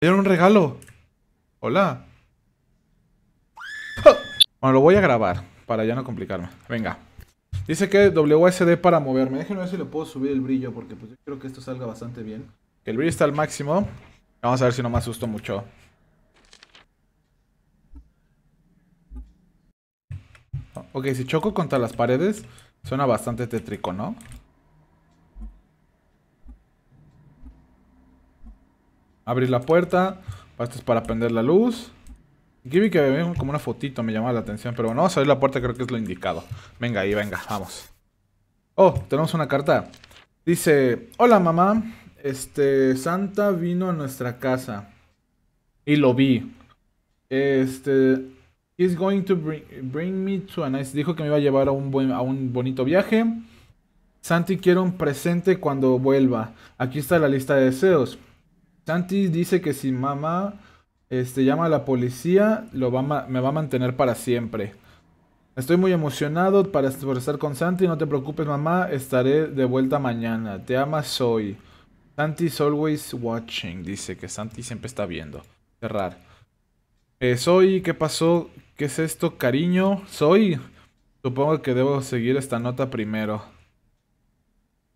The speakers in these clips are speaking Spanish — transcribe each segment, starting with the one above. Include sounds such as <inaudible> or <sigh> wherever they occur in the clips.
dieron un regalo. Hola. Bueno, lo voy a grabar para ya no complicarme. Venga. Dice que WSD para moverme. Déjenme ver si le puedo subir el brillo porque pues yo creo que esto salga bastante bien. El brillo está al máximo. Vamos a ver si no me asusto mucho. Ok, si choco contra las paredes, suena bastante tétrico, ¿no? Abrir la puerta. Esto es para prender la luz. Aquí vi que había como una fotito, me llamaba la atención. Pero bueno, vamos abrir la puerta, creo que es lo indicado. Venga ahí, venga, vamos. Oh, tenemos una carta. Dice, hola mamá, este, Santa vino a nuestra casa. Y lo vi. Este, he's going to bring, me to a nice... Dijo que me iba a llevar a un, buen, a un bonito viaje. Santi quiere un presente cuando vuelva. Aquí está la lista de deseos. Santi dice que si mamá este, llama a la policía, lo me va a mantener para siempre. Estoy muy emocionado para, por estar con Santi. No te preocupes, mamá. Estaré de vuelta mañana. Te ama, soy. Santi's always watching. Dice que Santi siempre está viendo. Cerrar. soy, eh, ¿qué pasó? ¿Qué es esto, cariño? Soy. Supongo que debo seguir esta nota primero.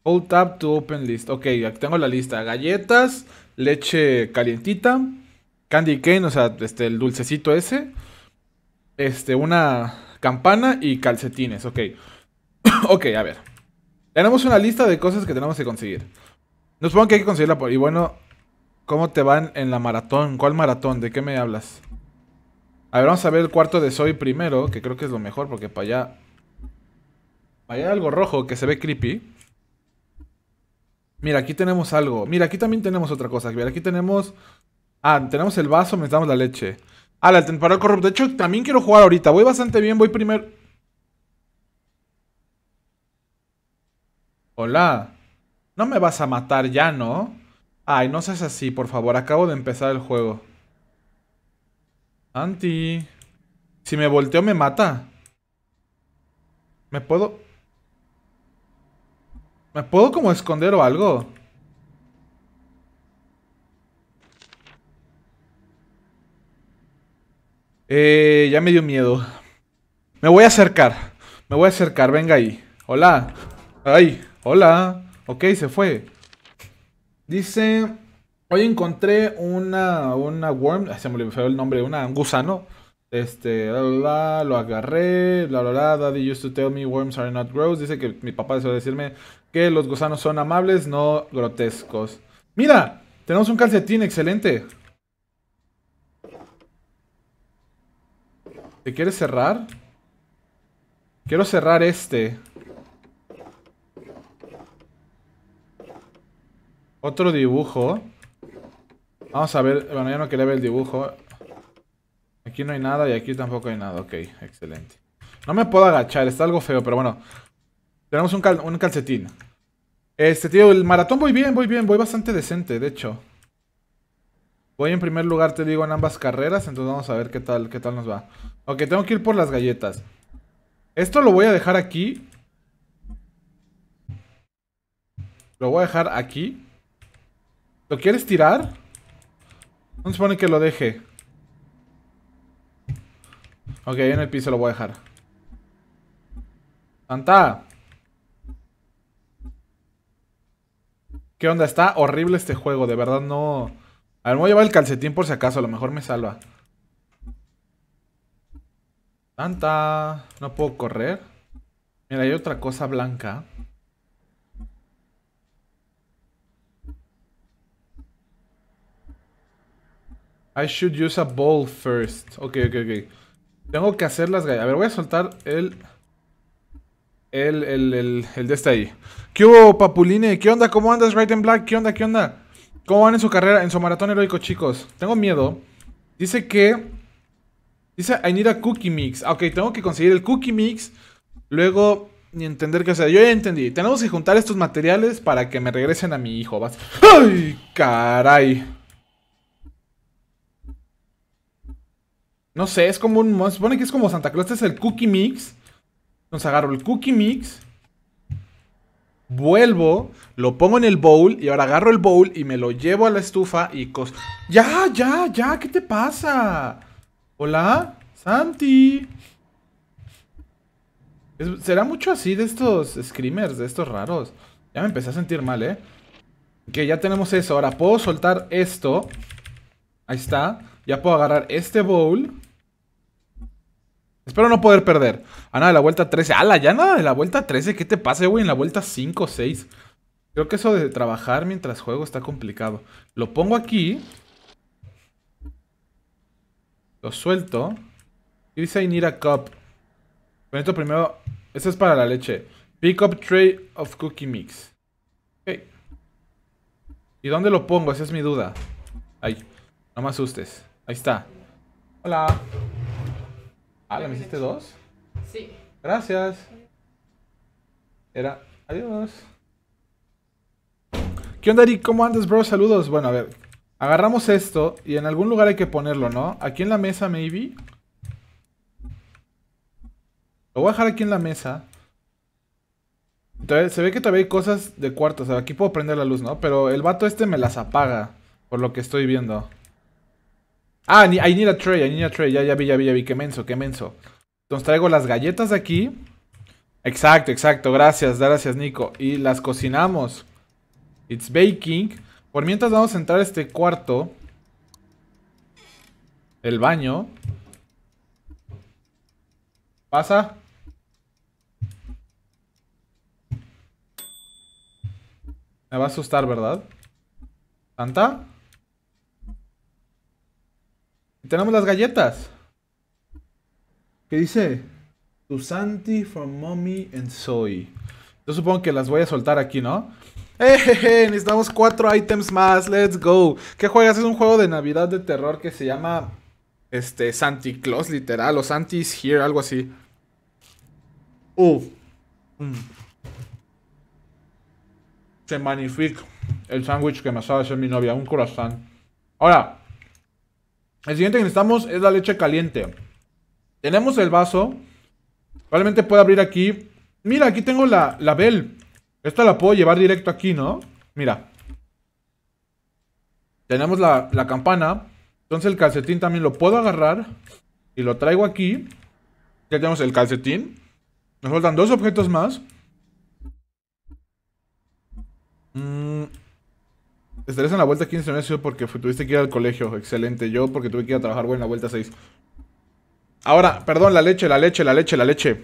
Hold up, to open list. Ok, aquí tengo la lista. Galletas, leche calientita, candy cane, o sea, este, el dulcecito ese. Este, una campana y calcetines. Ok. <coughs> ok, a ver. Tenemos una lista de cosas que tenemos que conseguir. Nos pongo que hay que conseguirla por... Y bueno, ¿cómo te van en la maratón? ¿Cuál maratón? ¿De qué me hablas? A ver, vamos a ver el cuarto de Soy primero, que creo que es lo mejor, porque para allá... Para allá hay algo rojo que se ve creepy. Mira, aquí tenemos algo. Mira, aquí también tenemos otra cosa. Mira, aquí tenemos... Ah, tenemos el vaso, damos la leche. Ah, la temporal corrupta. De hecho, también quiero jugar ahorita. Voy bastante bien, voy primero... Hola. No me vas a matar ya, ¿no? Ay, no seas así, por favor. Acabo de empezar el juego. Anti. Si me volteo, me mata. ¿Me puedo...? ¿Me puedo como esconder o algo? Eh, ya me dio miedo. Me voy a acercar. Me voy a acercar, venga ahí. Hola. Ay, hola. Ok, se fue. Dice... Hoy encontré una... Una worm... Se me olvidó el nombre. Una, un gusano. Este, lo agarré, bla, bla, daddy used to tell me worms are not gross. Dice que mi papá suele decirme que los gusanos son amables, no grotescos. ¡Mira! Tenemos un calcetín, excelente. ¿Te quieres cerrar? Quiero cerrar este. Otro dibujo. Vamos a ver. Bueno, ya no quería ver el dibujo. Aquí no hay nada y aquí tampoco hay nada. Ok, excelente. No me puedo agachar, está algo feo, pero bueno. Tenemos un, calcetín. Este, tío, el maratón voy bien, voy bien, voy bastante decente, de hecho. Voy en primer lugar, te digo, en ambas carreras, entonces vamos a ver qué tal, qué tal nos va. Ok, tengo que ir por las galletas. Esto lo voy a dejar aquí. Lo voy a dejar aquí. ¿Lo quieres tirar? ¿Dónde se pone que lo deje? Ok, ahí en el piso lo voy a dejar. ¡Santa! ¿Qué onda? Está horrible este juego, de verdad no... A ver, me voy a llevar el calcetín por si acaso, a lo mejor me salva. Tanta... No puedo correr. Mira, hay otra cosa blanca. I should use a ball first. Ok, ok, ok. Tengo que hacer las A ver, voy a soltar el... El, el, el, el de este ahí. ¿Qué hubo, Papuline? ¿Qué onda? ¿Cómo andas, Right and Black? ¿Qué onda? ¿Qué onda? ¿Cómo van en su carrera, en su maratón heroico, chicos? Tengo miedo. Dice que... Dice, I need a cookie mix. Ah, ok, tengo que conseguir el cookie mix. Luego, ni entender qué sea. Yo ya entendí. Tenemos que juntar estos materiales para que me regresen a mi hijo. ¡Ay, caray! No sé, es como un... Se supone que es como Santa Claus. Este es el cookie mix. Entonces agarro el cookie mix, vuelvo, lo pongo en el bowl y ahora agarro el bowl y me lo llevo a la estufa y cos... Ya, ya, ya, ¿qué te pasa? Hola, Santi. Será mucho así de estos screamers, de estos raros. Ya me empecé a sentir mal, ¿eh? Que ya tenemos eso. Ahora puedo soltar esto. Ahí está. Ya puedo agarrar este bowl. Espero no poder perder. Ah, nada de la vuelta 13. Ah, la ya nada de la vuelta 13. ¿Qué te pasa, güey? En la vuelta 5 o 6. Creo que eso de trabajar mientras juego está complicado. Lo pongo aquí. Lo suelto. Y dice I need a cup. primero. Esto es para la leche. Pick up tray of cookie mix. Ok. ¿Y dónde lo pongo? Esa es mi duda. Ahí no me asustes. Ahí está. Hola. Ah, me hiciste dos? Sí. Gracias. Era. Adiós. ¿Qué onda, Eric? ¿Cómo andas, bro? Saludos. Bueno, a ver. Agarramos esto y en algún lugar hay que ponerlo, ¿no? Aquí en la mesa, maybe. Lo voy a dejar aquí en la mesa. Entonces, se ve que todavía hay cosas de cuarto. O sea, aquí puedo prender la luz, ¿no? Pero el vato este me las apaga. Por lo que estoy viendo. Ah, I need a tray, I need a tray. Ya, ya vi, ya vi, ya vi. Qué menso, qué menso. Entonces traigo las galletas de aquí. Exacto, exacto. Gracias, gracias, Nico. Y las cocinamos. It's baking. Por mientras vamos a entrar a este cuarto. El baño. Pasa. Me va a asustar, ¿verdad? ¿Santa? Tenemos las galletas. ¿Qué dice? Santi from Mommy and Soy. Yo supongo que las voy a soltar aquí, ¿no? <laughs> ¡Eh! necesitamos cuatro Items más. ¡Let's go! ¿Qué juegas? Es un juego de Navidad de terror que se llama. Este. Santi Claus, literal. O Santi's Here, algo así. Uh. Se magnifica el sándwich que me de hacer mi novia. Un corazón Ahora. El siguiente que necesitamos es la leche caliente. Tenemos el vaso. Probablemente pueda abrir aquí. Mira, aquí tengo la, la bell. Esta la puedo llevar directo aquí, ¿no? Mira. Tenemos la, la campana. Entonces el calcetín también lo puedo agarrar. Y lo traigo aquí. Ya tenemos el calcetín. Nos faltan dos objetos más. Mmm Estarías en la vuelta 15 meses porque tuviste que ir al colegio. Excelente. Yo porque tuve que ir a trabajar, Bueno, en la vuelta 6. Ahora, perdón, la leche, la leche, la leche, la leche.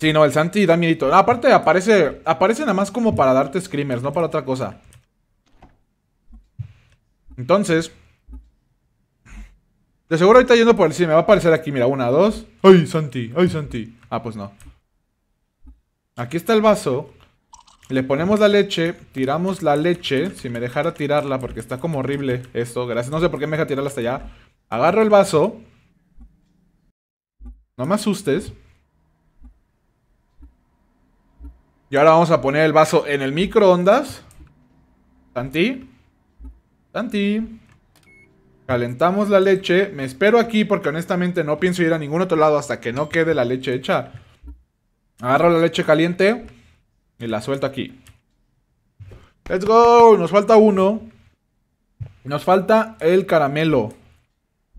Sí, no, el Santi da miedito. aparte, aparece, aparece nada más como para darte screamers, no para otra cosa. Entonces, de seguro ahorita yendo por el cine, me va a aparecer aquí, mira, una, dos. ¡Ay, Santi! ¡Ay, Santi! Ah, pues no. Aquí está el vaso. Le ponemos la leche, tiramos la leche. Si me dejara tirarla, porque está como horrible esto. Gracias. No sé por qué me deja tirarla hasta allá. Agarro el vaso. No me asustes. Y ahora vamos a poner el vaso en el microondas. Tanti. Tanti. Calentamos la leche. Me espero aquí porque honestamente no pienso ir a ningún otro lado hasta que no quede la leche hecha. Agarro la leche caliente. Y la suelto aquí. ¡Let's go! Nos falta uno. Nos falta el caramelo.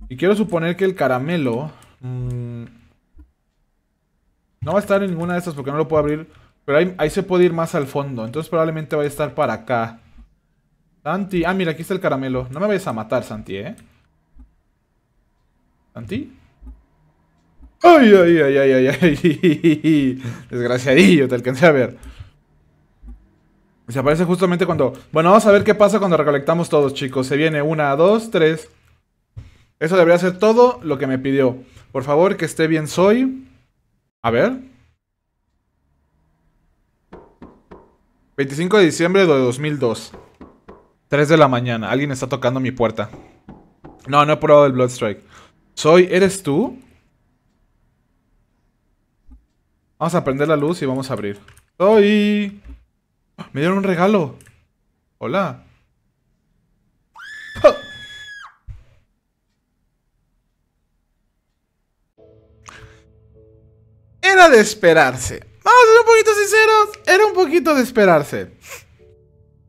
Y quiero suponer que el caramelo... Mm, no va a estar en ninguna de estas porque no lo puedo abrir. Pero ahí, se puede ir más al fondo. Entonces probablemente vaya a estar para acá. Santi. Ah, mira, aquí está el caramelo. No me vayas a matar, Santi, ¿eh? ¿Santi? ¡Ay, ay, ay, ay, ay! ay! <laughs> Desgraciadillo, te alcancé a ver se aparece justamente cuando... Bueno, vamos a ver qué pasa cuando recolectamos todos, chicos. Se viene una, dos, tres. Eso debería ser todo lo que me pidió. Por favor, que esté bien soy. A ver. 25 de diciembre de 2002. 3 de la mañana. Alguien está tocando mi puerta. No, no he probado el Bloodstrike. Soy, ¿eres tú? Vamos a prender la luz y vamos a abrir. Soy... Me dieron un regalo. Hola. ¡Ah! Era de esperarse. Vamos a ser un poquito sinceros. Era un poquito de esperarse.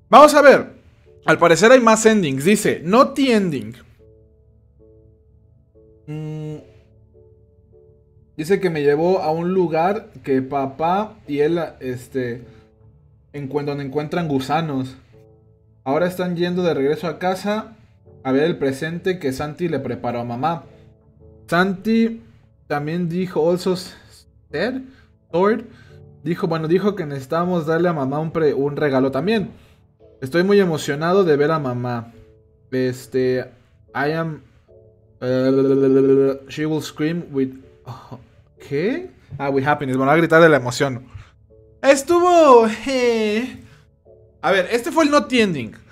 Vamos a ver. Al parecer hay más endings. Dice, no the ending. Mm. Dice que me llevó a un lugar que papá y él, este cuando encuentran gusanos. Ahora están yendo de regreso a casa a ver el presente que Santi le preparó a mamá. Santi también dijo, also said, dijo, bueno, dijo que necesitamos darle a mamá un, regalo también. Estoy muy emocionado de ver a mamá. Este, I am... Uh, she will scream with... Oh, ¿Qué? Ah, with happiness. Bueno, va a gritar de la emoción. Estuvo... Eh, a ver, este fue el no ending.